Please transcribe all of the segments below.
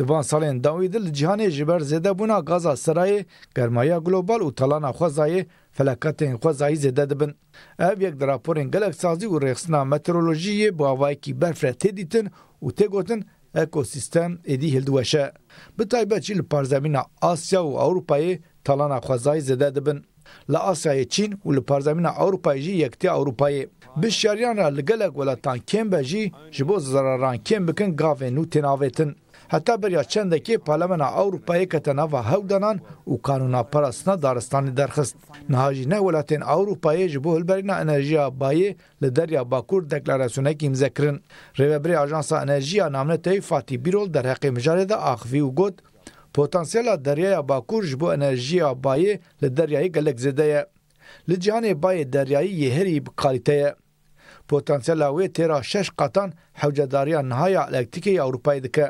دوان سالین داوی دل جهان جبر زده بونا غزا سرای گرمایه گلوبال او تلانا خوزای فلکتین خوزای زده دبن اف یک دراپورین گلک سازی و رخصنا مترولوژی با وای کی برفر تدیتن او تگوتن اکوسیستم ادی هلدوشه به تایبه چیل پارزمینا آسیا و اروپای تلانا خوزای زده دبن له آسیای چین او له پارزمینا اروپای جی یکتی اروپای بشاریان را لګلګ ولاتان کمبه جی جبو زراران کمبکن گاوینو تناوتن Hatta bir çendeki Parlamenta Avrupa'yı ketenava hevdanan û kanûna parastina daristanê derxist. Nihajî ne welatên Avrupayê ji bo hilberîna enerjiya bayê li derya Bakur deklarasyonekî imze kirin. Rêveberê Ajansa Enerjiya Namneteyî Fatih Birol derheqê mijarê de axivî û got پۆتانسیلا دەریایە باکوور ji بۆ ئەنەرژیا باە لە دەریایی گەلک زێدەیە لە جیهانێ باە دەریایی یهێری بکاریتەیە پۆتانسیلا وێ تێرا شش قاتان حەوجەداریان نهایە ئەلەکتیکی ئەوروپای دکە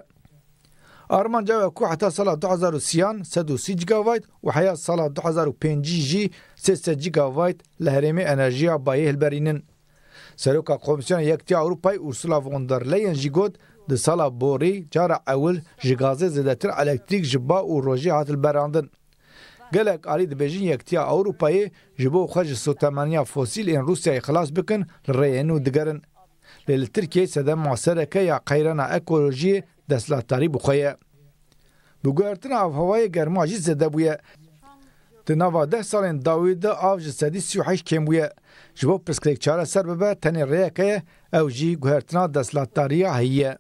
Armanca ve kuhta sala 2003 103 gigavayt ve haya sala 2005 jî 300 gigavayt li herêmê enerjiya bayê hilberînin. Seroka Komisyona Yektiya Avrupayê Ursula von der Leyen jî got di sala borî cara ewil ji gazê zêdetir elektrik ji ba û rojê hat hilberandin. gelek alî dibêjin yektiya Avrupayê ji bo xwe ji sotemeniya fosîl ên Rusyayê xilas bikin li rêyên û digerin. Lê li Tirkiyê sedem masereke ya qeyrena ekolojiyê دەسەڵاتداری بخۆیە بگوێرتن ئاوهەوای گەرمماژی زەدە بووە د ناوا ده ساڵێن داویدا ئاو ji sedî سیح kêm bûye ji bo pirskrêk çareser bibe tenê rêyekeye ew jî guhertina destlatdariya heye.